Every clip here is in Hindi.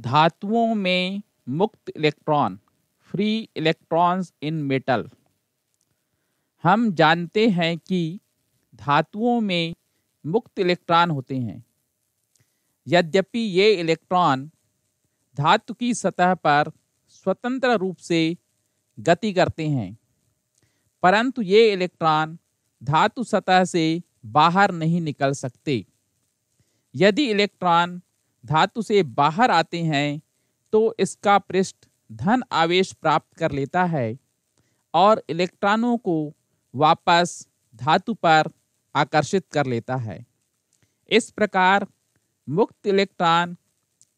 धातुओं में मुक्त electron free electrons in metal हम जानते हैं कि धातुओं में मुक्त इलेक्ट्रॉन होते हैं यद्यपि ये इलेक्ट्रॉन धातु की सतह पर स्वतंत्र रूप से गति करते हैं परंतु ये इलेक्ट्रॉन धातु सतह से बाहर नहीं निकल सकते यदि इलेक्ट्रॉन धातु से बाहर आते हैं तो इसका पृष्ठ धन आवेश प्राप्त कर लेता है और इलेक्ट्रॉनों को वापस धातु पर आकर्षित कर लेता है इस प्रकार मुक्त इलेक्ट्रॉन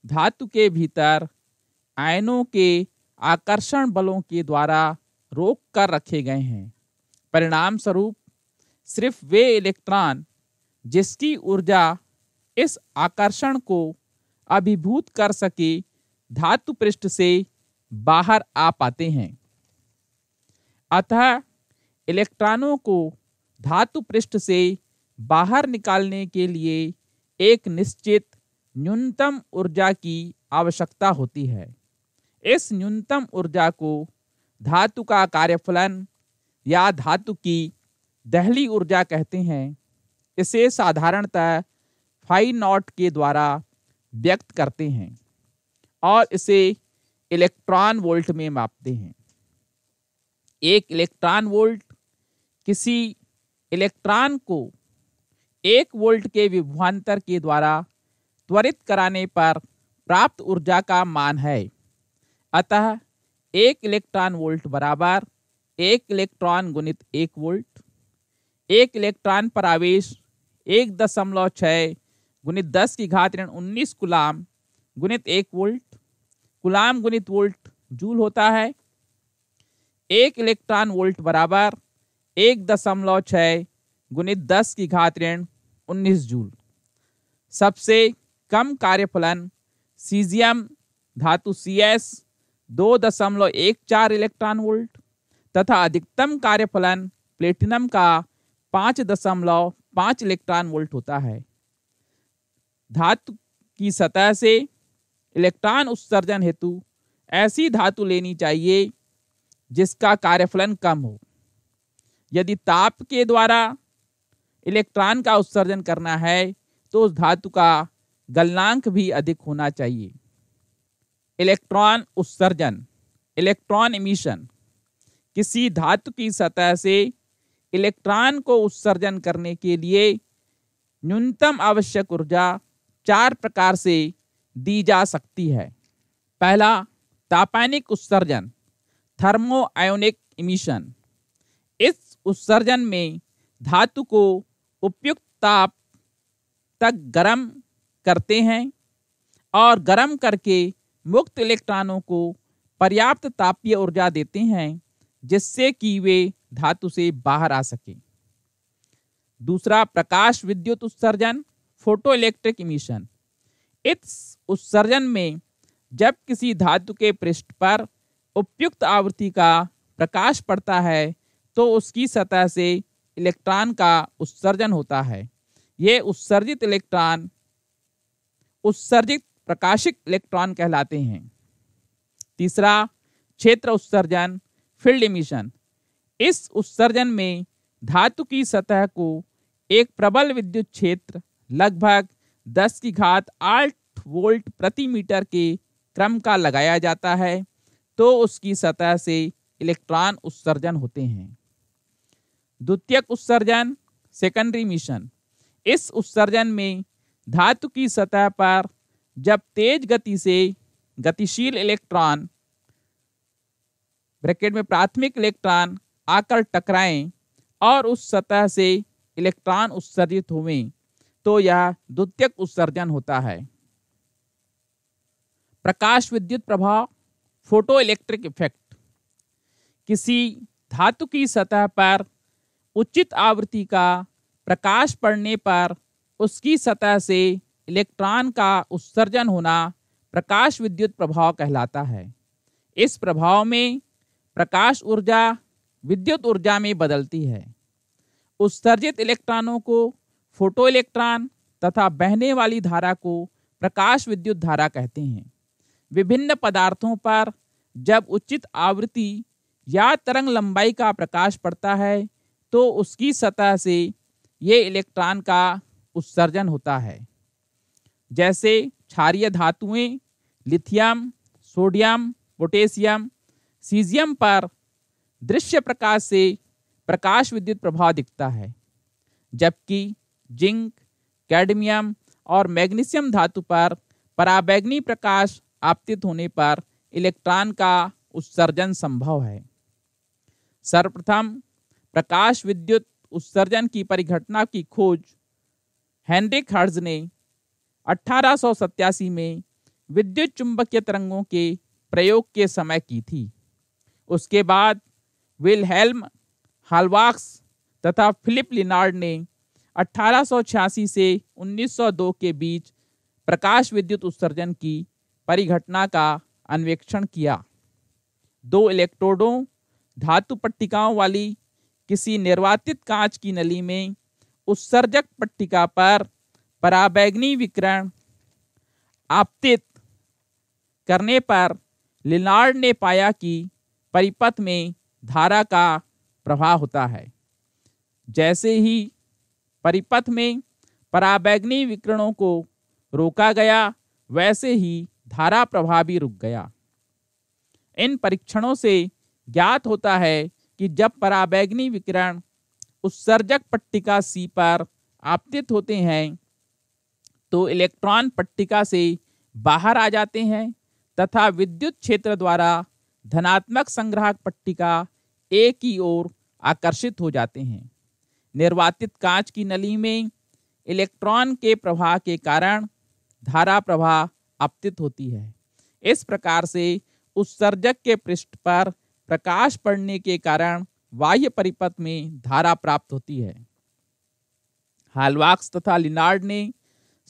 धातु के भीतर आयनों के आकर्षण बलों के द्वारा रोक कर रखे गए हैं परिणाम स्वरूप सिर्फ वे इलेक्ट्रॉन जिसकी ऊर्जा इस आकर्षण को अभिभूत कर सके धातु पृष्ठ से बाहर आ पाते हैं अतः इलेक्ट्रॉनों को धातु पृष्ठ से बाहर निकालने के लिए एक निश्चित न्यूनतम ऊर्जा की आवश्यकता होती है इस न्यूनतम ऊर्जा को धातु का कार्यफलन या धातु की दहली ऊर्जा कहते हैं इसे साधारणतः फाइनॉट नॉट के द्वारा व्यक्त करते हैं और इसे इलेक्ट्रॉन वोल्ट में मापते हैं एक इलेक्ट्रॉन वोल्ट किसी इलेक्ट्रॉन को एक वोल्ट के विभवान्तर के द्वारा त्वरित कराने पर प्राप्त ऊर्जा का मान है अतः एक इलेक्ट्रॉन वोल्ट बराबर एक इलेक्ट्रॉन गुणित एक वोल्ट एक इलेक्ट्रॉन पर आवेश एक दशमलव छः गुणित दस की घात ऋण उन्नीस गुलाम गुणित एक वोल्ट गुलाम गुणित वोल्ट जूल होता है एक इलेक्ट्रॉन वोल्ट बराबर एक दशमलव छः गुणित दस की घात ऋण उन्नीस जूल सबसे कम कार्यफलन सीजियम धातु सी एस दो दशमलव एक चार इलेक्ट्रॉन वोल्ट तथा अधिकतम कार्यफलन प्लेटिनम का पाँच दशमलव पाँच इलेक्ट्रॉन वोल्ट होता है धातु की सतह से इलेक्ट्रॉन उत्सर्जन हेतु ऐसी धातु लेनी चाहिए जिसका कार्यफलन कम हो यदि ताप के द्वारा इलेक्ट्रॉन का उत्सर्जन करना है तो उस धातु का गलनांक भी अधिक होना चाहिए इलेक्ट्रॉन उत्सर्जन इलेक्ट्रॉन इमिशन किसी धातु की सतह से इलेक्ट्रॉन को उत्सर्जन करने के लिए न्यूनतम आवश्यक ऊर्जा चार प्रकार से दी जा सकती है पहला तापायनिक उत्सर्जन थर्मो आयोनिक इमिशन इस उत्सर्जन में धातु को उपयुक्त ताप तक गर्म करते हैं और गर्म करके मुक्त इलेक्ट्रॉनों को पर्याप्त तापीय ऊर्जा देते हैं जिससे कि वे धातु से बाहर आ सकें दूसरा प्रकाश विद्युत उत्सर्जन फोटो इलेक्ट्रिक इमिशन इस उत्सर्जन में जब किसी धातु के पृष्ठ पर उपयुक्त आवृत्ति का प्रकाश पड़ता है तो उसकी सतह से इलेक्ट्रॉन का उत्सर्जन होता है ये उत्सर्जित इलेक्ट्रॉन उत्सर्जित प्रकाशिक इलेक्ट्रॉन कहलाते हैं तीसरा क्षेत्र उत्सर्जन फील्ड इमिशन इस उत्सर्जन में धातु की सतह को एक प्रबल विद्युत क्षेत्र लगभग 10 की घात आठ वोल्ट प्रति मीटर के क्रम का लगाया जाता है तो उसकी सतह से इलेक्ट्रॉन उत्सर्जन होते हैं द्वितीयक उत्सर्जन सेकेंडरी मिशन इस उत्सर्जन में धातु की सतह पर जब तेज गति से गतिशील इलेक्ट्रॉन ब्रैकेट में प्राथमिक इलेक्ट्रॉन आकर टकराएं और उस सतह से इलेक्ट्रॉन उत्सर्जित हुए तो यह द्वितीय उत्सर्जन होता है प्रकाश विद्युत प्रभाव फोटो इलेक्ट्रिक इफेक्ट किसी धातु की सतह पर उचित आवृत्ति का प्रकाश पड़ने पर उसकी सतह से इलेक्ट्रॉन का उत्सर्जन होना प्रकाश विद्युत प्रभाव कहलाता है इस प्रभाव में प्रकाश ऊर्जा विद्युत ऊर्जा में बदलती है उत्सर्जित इलेक्ट्रॉनों को फोटो इलेक्ट्रॉन तथा बहने वाली धारा को प्रकाश विद्युत धारा कहते हैं विभिन्न पदार्थों पर जब उचित आवृत्ति या तरंग लंबाई का प्रकाश पड़ता है तो उसकी सतह से ये इलेक्ट्रॉन का उत्सर्जन होता है जैसे क्षारिय धातुएं लिथियम सोडियम पोटेशियम सीजियम पर दृश्य प्रकाश से प्रकाश विद्युत प्रभाव दिखता है जबकि जिंक कैडमियम और मैग्नीशियम धातु पर पराबैग्नी प्रकाश आपतित होने पर इलेक्ट्रॉन का उत्सर्जन संभव है सर्वप्रथम प्रकाश विद्युत उत्सर्जन की परिघटना की खोज हेनरिक हर्ज ने अठारह में विद्युत चुंबकीय तरंगों के प्रयोग के समय की थी उसके बाद विलहेल्म हालवाक्स तथा फिलिप लिनार्ड ने 1886 से 1902 के बीच प्रकाश विद्युत उत्सर्जन की परिघटना का अन्वेक्षण किया दो इलेक्ट्रोडों धातु पट्टिकाओं वाली किसी निर्वातित कांच की नली में उत्सर्जक पट्टिका पर पराबैग्नी विकरण आपतित करने पर लिनार्ड ने पाया कि परिपथ में धारा का प्रवाह होता है जैसे ही परिपथ में पराबैग्नी विकिरणों को रोका गया वैसे ही धारा प्रवाह भी रुक गया इन परीक्षणों से ज्ञात होता है कि जब पराबैग्नी विकिरण उत्सर्जक पट्टिका सी पर आपतित होते हैं तो इलेक्ट्रॉन पट्टिका से बाहर आ जाते हैं तथा विद्युत क्षेत्र द्वारा धनात्मक संग्राहक पट्टिका ए की ओर आकर्षित हो जाते हैं निर्वातित कांच की नली में इलेक्ट्रॉन के प्रवाह के कारण धारा प्रवाह अपतित होती है इस प्रकार से उत्सर्जक के पृष्ठ पर प्रकाश पड़ने के कारण बाह्य परिपथ में धारा प्राप्त होती है हालवाक्स तथा लिनार्ड ने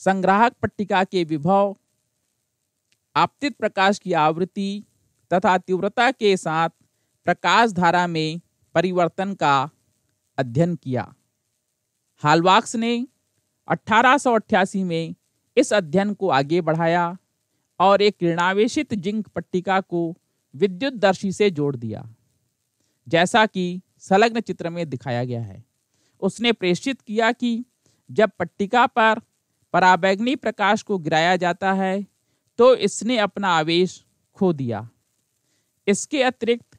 संग्राहक पट्टिका के विभव आपतित प्रकाश की आवृत्ति तथा तीव्रता के साथ प्रकाश धारा में परिवर्तन का अध्ययन किया हालवाक्स ने 1888 में इस अध्ययन को आगे बढ़ाया और एक किरणावेशित जिंक पट्टिका को विद्युत दर्शी से जोड़ दिया जैसा कि संलग्न चित्र में दिखाया गया है उसने प्रेषित किया कि जब पट्टिका पर पराबैगनी प्रकाश को गिराया जाता है तो इसने अपना आवेश खो दिया इसके अतिरिक्त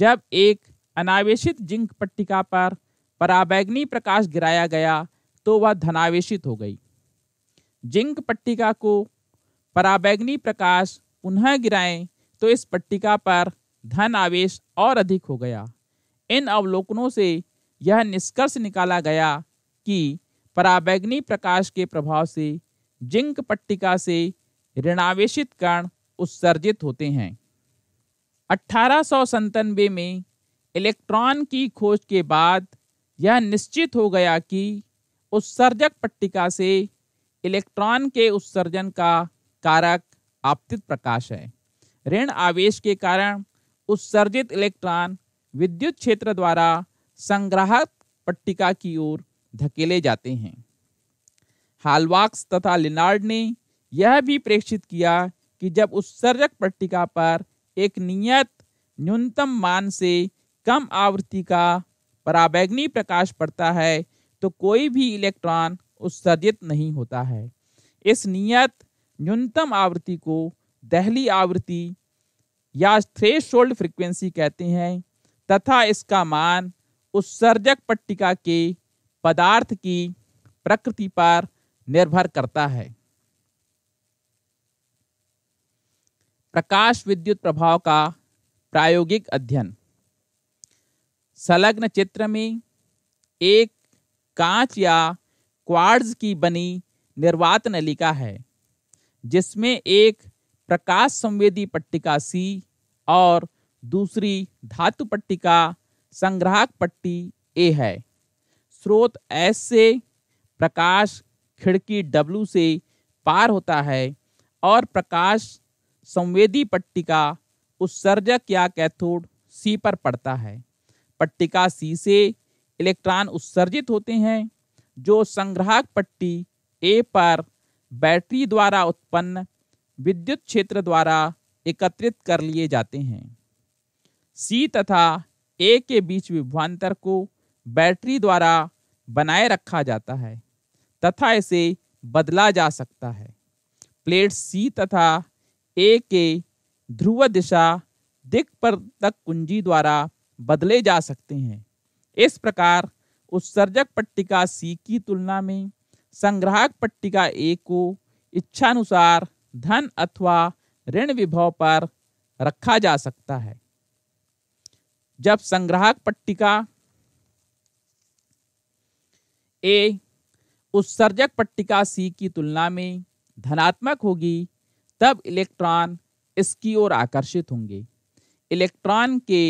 जब एक अनावेशित जिंक पट्टिका पर पराबैग्नी प्रकाश गिराया गया तो वह धनावेशित हो गई जिंक पट्टिका को पराबैग्नी प्रकाश पुनः गिराएं तो इस पट्टिका पर धन आवेश और अधिक हो गया इन अवलोकनों से यह निष्कर्ष निकाला गया कि पराबैग्नी प्रकाश के प्रभाव से जिंक पट्टिका से ऋणावेशित कण उत्सर्जित होते हैं अठारह में इलेक्ट्रॉन की खोज के बाद यह निश्चित हो गया कि उत्सर्जक पट्टिका से इलेक्ट्रॉन के उत्सर्जन का कारक आपतित प्रकाश है ऋण आवेश के कारण उत्सर्जित इलेक्ट्रॉन विद्युत क्षेत्र द्वारा संग्राहक पट्टिका की ओर धकेले जाते हैं हालवाक्स तथा लिनार्ड ने यह भी प्रेक्षित किया कि जब उत्सर्जक पट्टिका पर एक नियत न्यूनतम मान से कम आवृत्ति का पराबैग्नी प्रकाश पड़ता है तो कोई भी इलेक्ट्रॉन उत्सर्जित नहीं होता है इस नियत न्यूनतम आवृत्ति को दहली आवृत्ति या थ्रेशोल्ड फ्रीक्वेंसी कहते हैं तथा इसका मान उत्सर्जक पट्टिका के पदार्थ की प्रकृति पर निर्भर करता है प्रकाश विद्युत प्रभाव का प्रायोगिक अध्ययन संलग्न चित्र में एक कांच या क्वार्ट्ज की बनी निर्वात नलिका है जिसमें एक प्रकाश संवेदी पट्टिका सी और दूसरी धातु पट्टिका संग्राहक पट्टी ए है स्रोत एस से प्रकाश खिड़की डब्लू से पार होता है और प्रकाश संवेदी पट्टिका उत्सर्जक या कैथोड सी पर पड़ता है पट्टिका सी से इलेक्ट्रॉन उत्सर्जित होते हैं जो संग्राहक पट्टी ए पर बैटरी द्वारा उत्पन्न विद्युत क्षेत्र द्वारा एकत्रित कर लिए जाते हैं सी तथा ए के बीच विभवान्तर को बैटरी द्वारा बनाए रखा जाता है तथा इसे बदला जा सकता है प्लेट सी तथा ए के ध्रुव दिशा दिख पर तक कुंजी द्वारा बदले जा सकते हैं इस प्रकार उत्सर्जक पट्टिका सी की तुलना में संग्राहक पट्टिका ए को इच्छानुसार धन अथवा ऋण विभव पर रखा जा सकता है जब संग्राहक पट्टिका ए उत्सर्जक पट्टिका सी की तुलना में धनात्मक होगी तब इलेक्ट्रॉन इसकी ओर आकर्षित होंगे इलेक्ट्रॉन के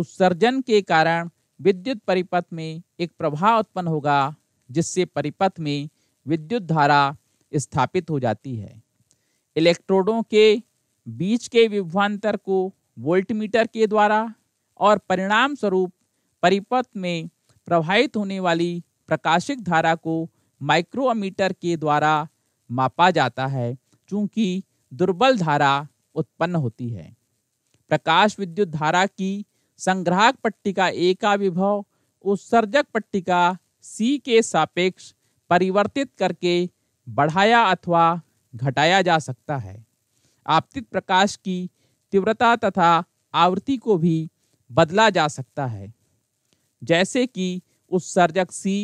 उत्सर्जन के कारण विद्युत परिपथ में एक प्रभाव उत्पन्न होगा जिससे परिपथ में विद्युत धारा स्थापित हो जाती है इलेक्ट्रोडों के बीच के विभवान्तर को वोल्टमीटर के द्वारा और परिणाम स्वरूप परिपथ में प्रवाहित होने वाली प्रकाशिक धारा को माइक्रोमीटर के द्वारा मापा जाता है चूंकि दुर्बल धारा उत्पन्न होती है प्रकाश विद्युत धारा की संग्राहक पट्टिका ए का विभव उत्सर्जक पट्टिका सी के सापेक्ष परिवर्तित करके बढ़ाया अथवा घटाया जा सकता है आपतित प्रकाश की तीव्रता तथा आवृत्ति को भी बदला जा सकता है जैसे कि उत्सर्जक सी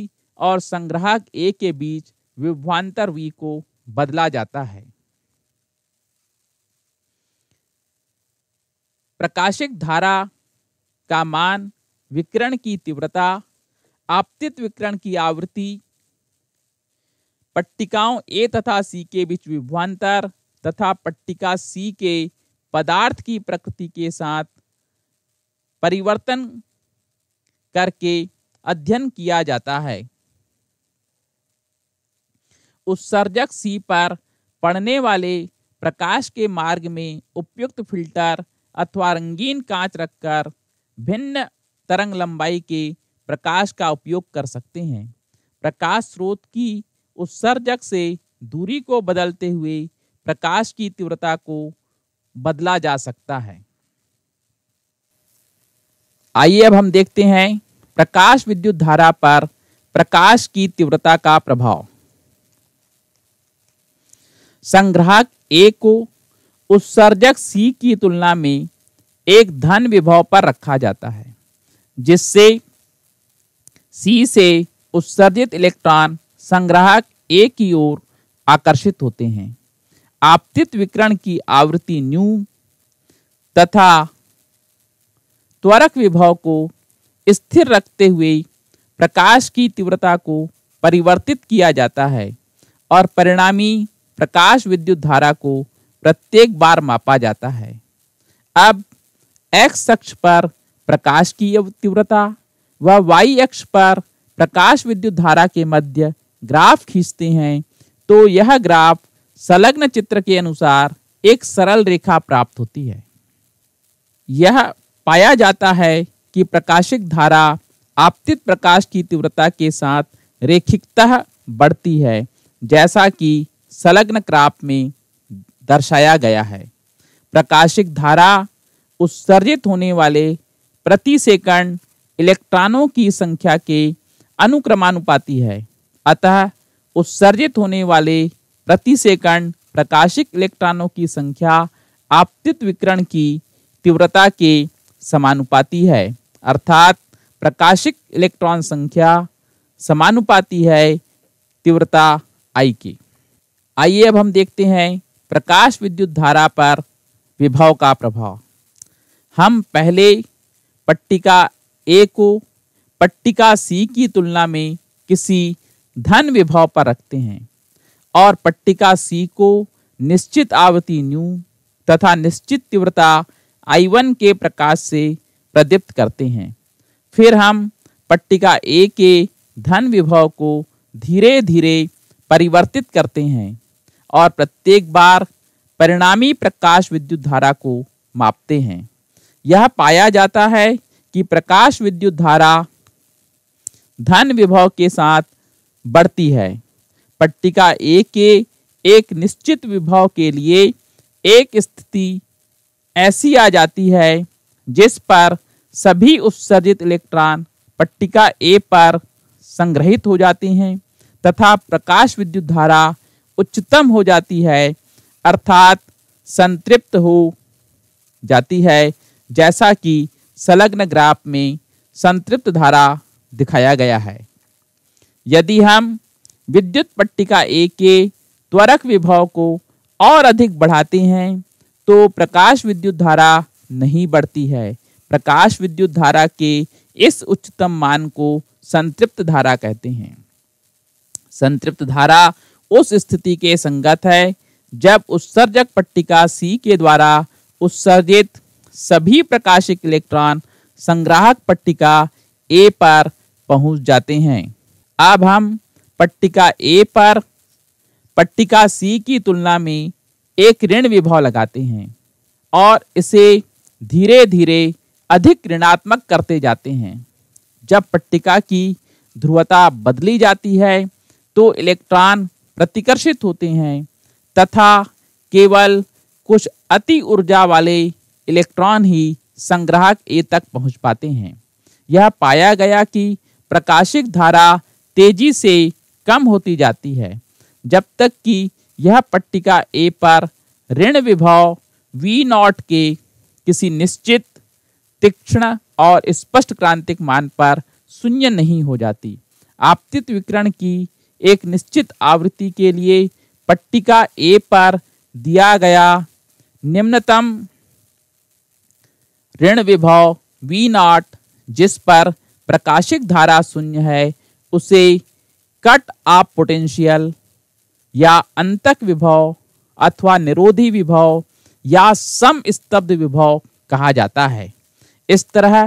और संग्राहक ए के बीच विभवान्तर वी को बदला जाता है प्रकाशिक धारा का मान विकिरण की तीव्रता आपतित विकिरण की आवृत्ति पट्टिकाओं ए तथा सी के बीच विभवान्तर तथा पट्टिका सी के पदार्थ की प्रकृति के साथ परिवर्तन करके अध्ययन किया जाता है उत्सर्जक सी पर पड़ने वाले प्रकाश के मार्ग में उपयुक्त फिल्टर अथवा रंगीन कांच रखकर भिन्न तरंग लंबाई के प्रकाश का उपयोग कर सकते हैं प्रकाश स्रोत की उत्सर्जक से दूरी को बदलते हुए प्रकाश की तीव्रता को बदला जा सकता है आइए अब हम देखते हैं प्रकाश विद्युत धारा पर प्रकाश की तीव्रता का प्रभाव संग्राहक ए को उत्सर्जक सी की तुलना में एक धन विभव पर रखा जाता है जिससे सी से उत्सर्जित इलेक्ट्रॉन संग्राहक ए की ओर आकर्षित होते हैं आपतित विकरण की आवृत्ति न्यू तथा त्वरक विभव को स्थिर रखते हुए प्रकाश की तीव्रता को परिवर्तित किया जाता है और परिणामी प्रकाश विद्युत धारा को प्रत्येक बार मापा जाता है अब एक्स अक्ष पर प्रकाश की तीव्रता व वाई अक्ष पर प्रकाश विद्युत धारा के मध्य ग्राफ खींचते हैं तो यह ग्राफ संलग्न चित्र के अनुसार एक सरल रेखा प्राप्त होती है यह पाया जाता है कि प्रकाशिक धारा आपतित प्रकाश की तीव्रता के साथ रेखिकतः बढ़ती है जैसा कि संलग्न क्राप में दर्शाया गया है प्रकाशिक धारा उत्सर्जित होने वाले प्रति सेकंड इलेक्ट्रॉनों की संख्या के अनुक्रमानुपाती है अतः उत्सर्जित होने वाले प्रति सेकंड प्रकाशिक इलेक्ट्रॉनों की संख्या आपतित विकिरण की तीव्रता के समानुपाती है अर्थात प्रकाशिक इलेक्ट्रॉन संख्या समानुपाती है तीव्रता आई की आइए अब हम देखते हैं प्रकाश विद्युत धारा पर विभव का प्रभाव हम पहले पट्टिका ए को पट्टिका सी की तुलना में किसी धन विभव पर रखते हैं और पट्टिका सी को निश्चित आवृत्ति न्यू तथा निश्चित तीव्रता आई वन के प्रकाश से प्रदीप्त करते हैं फिर हम पट्टिका ए के धन विभव को धीरे धीरे परिवर्तित करते हैं और प्रत्येक बार परिणामी प्रकाश विद्युत धारा को मापते हैं यह पाया जाता है कि प्रकाश विद्युत धारा धन विभव के साथ बढ़ती है पट्टिका ए के एक निश्चित विभव के लिए एक स्थिति ऐसी आ जाती है जिस पर सभी उत्सर्जित इलेक्ट्रॉन पट्टिका ए पर संग्रहित हो जाते हैं तथा प्रकाश विद्युत धारा उच्चतम हो जाती है अर्थात संतृप्त हो जाती है जैसा कि संलग्न ग्राफ में संतृप्त धारा दिखाया गया है यदि हम विद्युत पट्टिका ए के त्वरक विभव को और अधिक बढ़ाते हैं तो प्रकाश विद्युत धारा नहीं बढ़ती है प्रकाश विद्युत धारा के इस उच्चतम मान को संतृप्त धारा कहते हैं संतृप्त धारा उस स्थिति के संगत है जब उत्सर्जक पट्टिका सी के द्वारा उत्सर्जित सभी प्रकाशिक इलेक्ट्रॉन संग्राहक पट्टिका ए पर पहुंच जाते हैं अब हम पट्टिका ए पर पट्टिका सी की तुलना में एक ऋण विभव लगाते हैं और इसे धीरे धीरे अधिक ऋणात्मक करते जाते हैं जब पट्टिका की ध्रुवता बदली जाती है तो इलेक्ट्रॉन प्रतिकर्षित होते हैं तथा केवल कुछ अति ऊर्जा वाले इलेक्ट्रॉन ही संग्राहक ए तक पहुंच पाते हैं यह पाया गया कि प्रकाशिक धारा तेजी से कम होती जाती है जब तक कि यह पट्टिका ए पर ऋण विभव वी नॉट के किसी निश्चित तीक्ष्ण और स्पष्ट क्रांतिक मान पर शून्य नहीं हो जाती आपतित विकरण की एक निश्चित आवृत्ति के लिए पट्टिका ए पर दिया गया निम्नतम ऋण विभव वी नॉट जिस पर प्रकाशिक धारा शून्य है उसे कट ऑफ पोटेंशियल या अंतक विभव अथवा निरोधी विभव या सम स्तब्ध विभव कहा जाता है इस तरह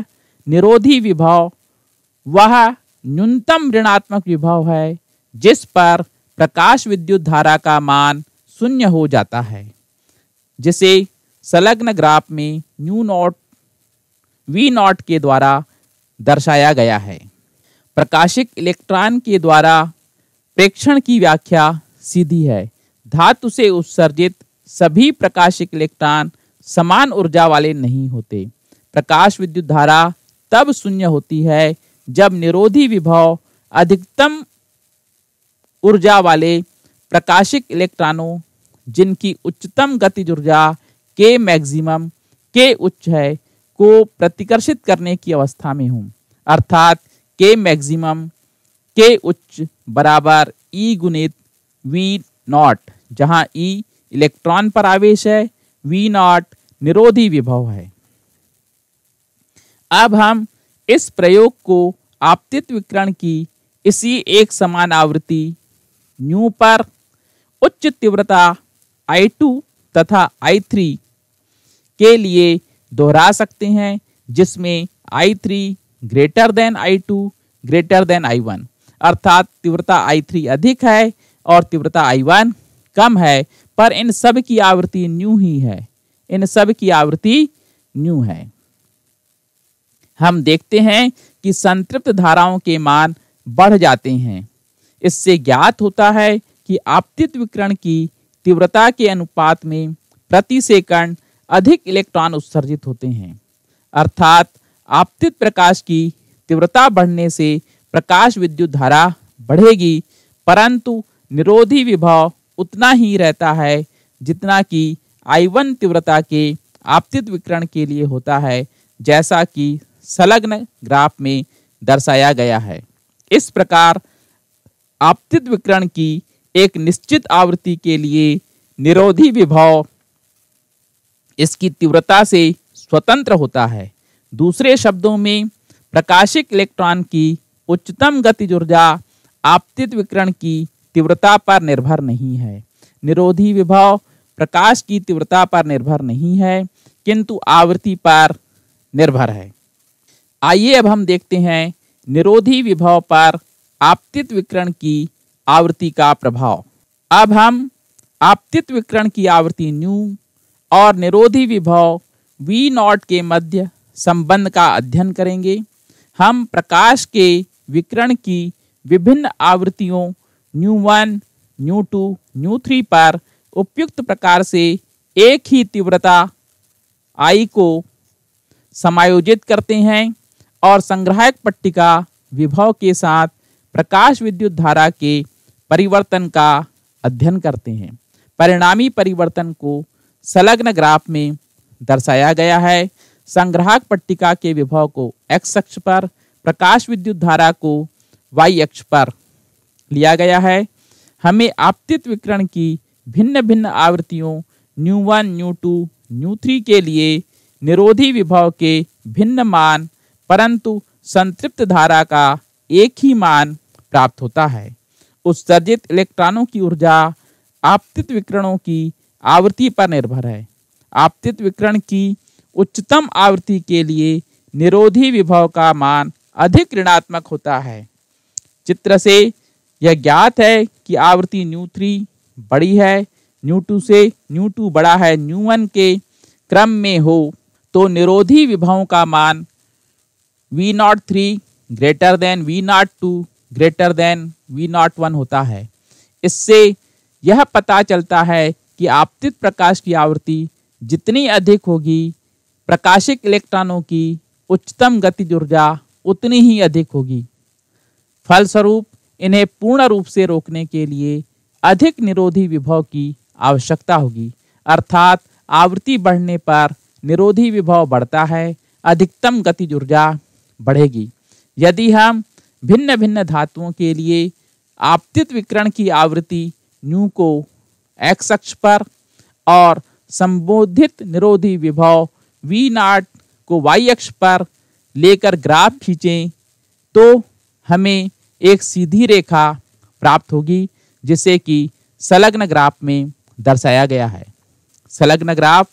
निरोधी विभव वह न्यूनतम ऋणात्मक विभव है जिस पर प्रकाश विद्युत धारा का मान शून्य हो जाता है जिसे संलग्न ग्राफ में न्यू नॉट वी नॉट के द्वारा दर्शाया गया है प्रकाशिक इलेक्ट्रॉन के द्वारा प्रेक्षण की व्याख्या सीधी है धातु से उत्सर्जित सभी प्रकाशिक इलेक्ट्रॉन समान ऊर्जा वाले नहीं होते प्रकाश विद्युत धारा तब शून्य होती है जब निरोधी विभव अधिकतम ऊर्जा वाले प्रकाशिक इलेक्ट्रॉनों जिनकी उच्चतम गतिज ऊर्जा के मैक्सिमम के उच्च है को प्रतिकर्षित करने की अवस्था में हूँ अर्थात के मैक्सिमम के उच्च बराबर ई e गुणित वी नॉट जहाँ ई e इलेक्ट्रॉन पर आवेश है वी नॉट निरोधी विभव है अब हम इस प्रयोग को आपतित विकरण की इसी एक समान आवृत्ति न्यू पर उच्च तीव्रता I2 तथा I3 के लिए दोहरा सकते हैं जिसमें I three greater than I two greater than I one अर्थात तीव्रता आई थ्री अधिक है और तीव्रता आई वन कम है पर इन सब की आवृत्ति न्यू ही है इन सब की आवृत्ति न्यू है हम देखते हैं कि संतृप्त धाराओं के मान बढ़ जाते हैं इससे ज्ञात होता है कि आपतित विकरण की तीव्रता के अनुपात में प्रति सेकंड अधिक इलेक्ट्रॉन उत्सर्जित होते हैं अर्थात आपतित प्रकाश की तीव्रता बढ़ने से प्रकाश विद्युत धारा बढ़ेगी परंतु निरोधी विभव उतना ही रहता है जितना कि आईवन तीव्रता के आपतित विकरण के लिए होता है जैसा कि संलग्न ग्राफ में दर्शाया गया है इस प्रकार आपतित विकरण की एक निश्चित आवृत्ति के लिए निरोधी विभव इसकी तीव्रता से स्वतंत्र होता है दूसरे शब्दों में प्रकाशिक इलेक्ट्रॉन की उच्चतम गतिज ऊर्जा आपतित विकिरण की तीव्रता पर निर्भर नहीं है निरोधी विभव प्रकाश की तीव्रता पर निर्भर नहीं है किंतु आवृत्ति पर निर्भर है आइए अब हम देखते हैं निरोधी विभव पर आपतित विकिरण की आवृत्ति का प्रभाव अब हम आपतित विकिरण की आवृत्ति न्यू और निरोधी विभव वी नॉट के मध्य संबंध का अध्ययन करेंगे हम प्रकाश के विकिरण की विभिन्न आवृत्तियों nu one nu two nu three पर उपयुक्त प्रकार से एक ही तीव्रता आई को समायोजित करते हैं और संग्राहक पट्टिका विभव के साथ प्रकाश विद्युत धारा के परिवर्तन का अध्ययन करते हैं परिणामी परिवर्तन को संलग्न ग्राफ में दर्शाया गया है संग्राहक पट्टिका के विभव को एक्स अक्ष पर प्रकाश विद्युत धारा को वाई अक्ष पर लिया गया है हमें आपतित विकरण की भिन्न भिन्न आवृत्तियों nu one nu two nu three के लिए निरोधी विभव के भिन्न मान परंतु संतृप्त धारा का एक ही मान प्राप्त होता है उत्सर्जित इलेक्ट्रॉनों की ऊर्जा आपतित विकरणों की आवृत्ति पर निर्भर है आपतित विकरण की उच्चतम आवृत्ति के लिए निरोधी विभव का मान अधिक ऋणात्मक होता है चित्र से यह ज्ञात है कि आवृत्ति न्यू थ्री बड़ी है न्यू टू से न्यू टू बड़ा है न्यू वन के क्रम में हो तो निरोधी विभवों का मान V naught three greater than V naught two greater than V naught one होता है इससे यह पता चलता है कि आपतित प्रकाश की आवृत्ति जितनी अधिक होगी प्रकाशिक इलेक्ट्रॉनों की उच्चतम गति ऊर्जा उतनी ही अधिक होगी फलस्वरूप इन्हें पूर्ण रूप से रोकने के लिए अधिक निरोधी विभव की आवश्यकता होगी अर्थात आवृत्ति बढ़ने पर निरोधी विभव बढ़ता है अधिकतम गति ऊर्जा बढ़ेगी यदि हम भिन्न भिन्न धातुओं के लिए आपतित विकरण की आवृत्ति न्यू को एक्स अक्ष पर और संबोधित निरोधी विभव वी नाट को वाई अक्ष पर लेकर ग्राफ खींचें तो हमें एक सीधी रेखा प्राप्त होगी जिसे कि संलग्न ग्राफ में दर्शाया गया है संलग्न ग्राफ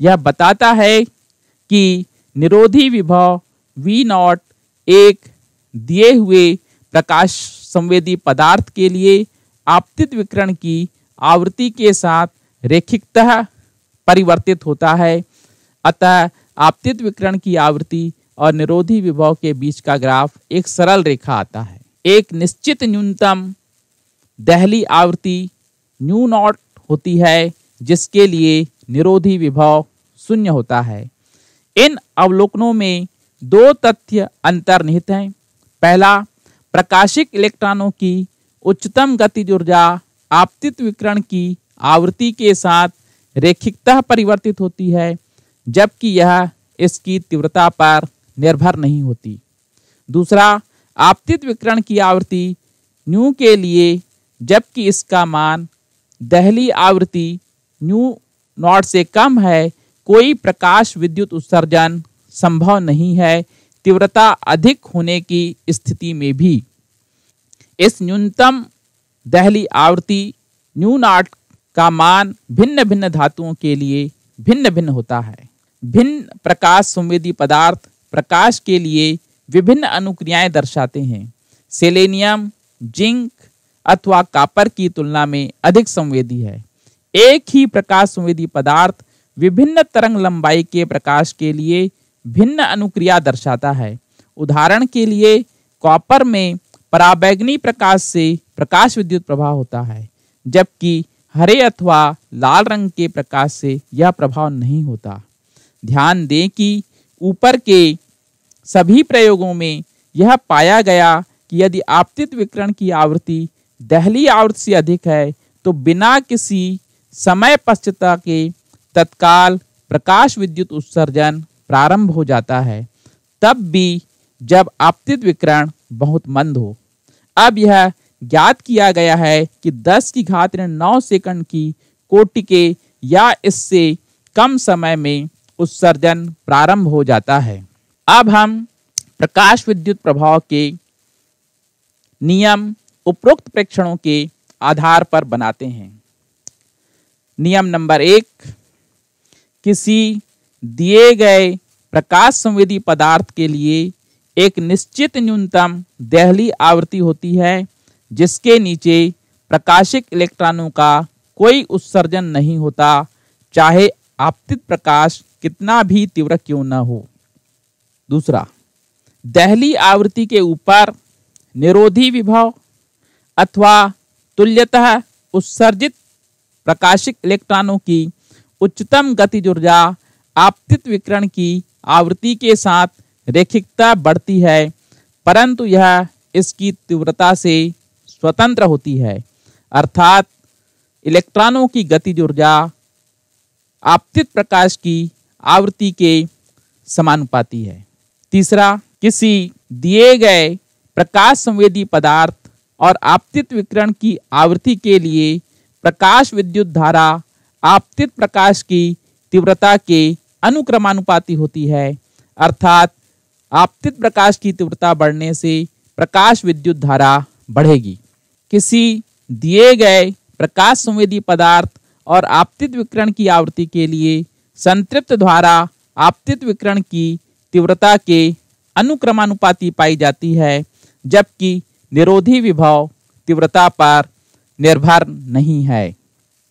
यह बताता है कि निरोधी विभव वी नॉट एक दिए हुए प्रकाश संवेदी पदार्थ के लिए आपतित विकरण की आवृत्ति के साथ रेखिकतः परिवर्तित होता है अतः आपतित विकरण की आवृत्ति और निरोधी विभव के बीच का ग्राफ एक सरल रेखा आता है एक निश्चित न्यूनतम दहली आवृत्ति न्यू नॉट होती है जिसके लिए निरोधी विभव शून्य होता है इन अवलोकनों में दो तथ्य अंतर्निहित हैं पहला प्रकाशिक इलेक्ट्रॉनों की उच्चतम गतिज ऊर्जा आपतित विकरण की आवृत्ति के साथ रेखिकता परिवर्तित होती है जबकि यह इसकी तीव्रता पर निर्भर नहीं होती दूसरा आपतित विकरण की आवृत्ति न्यू के लिए जबकि इसका मान दहली आवृत्ति न्यू नॉट से कम है कोई प्रकाश विद्युत उत्सर्जन संभव नहीं है तीव्रता अधिक होने की स्थिति में भी इस न्यूनतम दहली आवृत्ति नाट का मान भिन्न भिन्न धातुओं के लिए भिन्न भिन्न होता है भिन्न प्रकाश संवेदी पदार्थ प्रकाश के लिए विभिन्न अनुक्रियाएं दर्शाते हैं सेलेनियम जिंक अथवा कापर की तुलना में अधिक संवेदी है एक ही प्रकाश संवेदी पदार्थ विभिन्न तरंग लंबाई के प्रकाश के लिए भिन्न अनुक्रिया दर्शाता है उदाहरण के लिए कॉपर में पराबैग्नी प्रकाश से प्रकाश विद्युत प्रभाव होता है जबकि हरे अथवा लाल रंग के प्रकाश से यह प्रभाव नहीं होता ध्यान दें कि ऊपर के सभी प्रयोगों में यह पाया गया कि यदि आपतित विकरण की आवृत्ति दहली आवृत्ति से अधिक है तो बिना किसी समय पश्चता के तत्काल प्रकाश विद्युत उत्सर्जन प्रारंभ हो जाता है तब भी जब आपतित विकरण बहुत मंद हो अब यह ज्ञात किया गया है कि 10 की घात नौ सेकंड की कोटि के या इससे कम समय में उत्सर्जन प्रारंभ हो जाता है अब हम प्रकाश विद्युत प्रभाव के नियम उपरोक्त प्रेक्षणों के आधार पर बनाते हैं नियम नंबर एक किसी दिए गए प्रकाश संवेदी पदार्थ के लिए एक निश्चित न्यूनतम दहली आवृत्ति होती है जिसके नीचे प्रकाशिक इलेक्ट्रॉनों का कोई उत्सर्जन नहीं होता चाहे आपतित प्रकाश कितना भी तीव्र क्यों न हो दूसरा दहली आवृत्ति के ऊपर निरोधी विभव अथवा तुल्यतः उत्सर्जित प्रकाशिक इलेक्ट्रॉनों की उच्चतम गतिज ऊर्जा आपतित विकिरण की आवृत्ति के साथ रेखिकता बढ़ती है परंतु यह इसकी तीव्रता से स्वतंत्र होती है अर्थात इलेक्ट्रॉनों की गतिज ऊर्जा आपतित प्रकाश की आवृत्ति के समानुपाती है तीसरा किसी दिए गए प्रकाश संवेदी पदार्थ और आपतित विकिरण की आवृत्ति के लिए प्रकाश विद्युत धारा आपतित प्रकाश की तीव्रता के अनुक्रमानुपाती होती है अर्थात आपतित प्रकाश की तीव्रता बढ़ने से प्रकाश विद्युत धारा बढ़ेगी किसी दिए गए प्रकाश संवेदी पदार्थ और आपतित विकरण की आवृत्ति के लिए संतृप्त द्वारा आपतित विकिरण की तीव्रता के अनुक्रमानुपाती पाई जाती है जबकि निरोधी विभव तीव्रता पर निर्भर नहीं है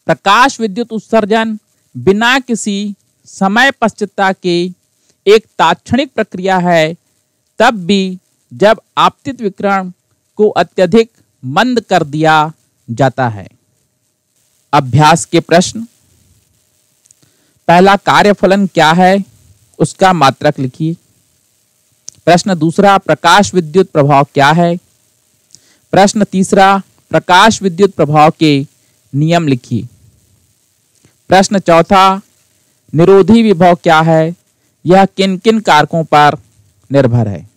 प्रकाश विद्युत उत्सर्जन बिना किसी समय पश्चिता के एक ताक्षणिक प्रक्रिया है तब भी जब आपतित विकरण को अत्यधिक मंद कर दिया जाता है अभ्यास के प्रश्न पहला कार्यफलन क्या है उसका मात्रक लिखिए प्रश्न दूसरा प्रकाश विद्युत प्रभाव क्या है प्रश्न तीसरा प्रकाश विद्युत प्रभाव के नियम लिखिए प्रश्न चौथा निरोधी विभव क्या है यह किन किन कारकों पर निर्भर है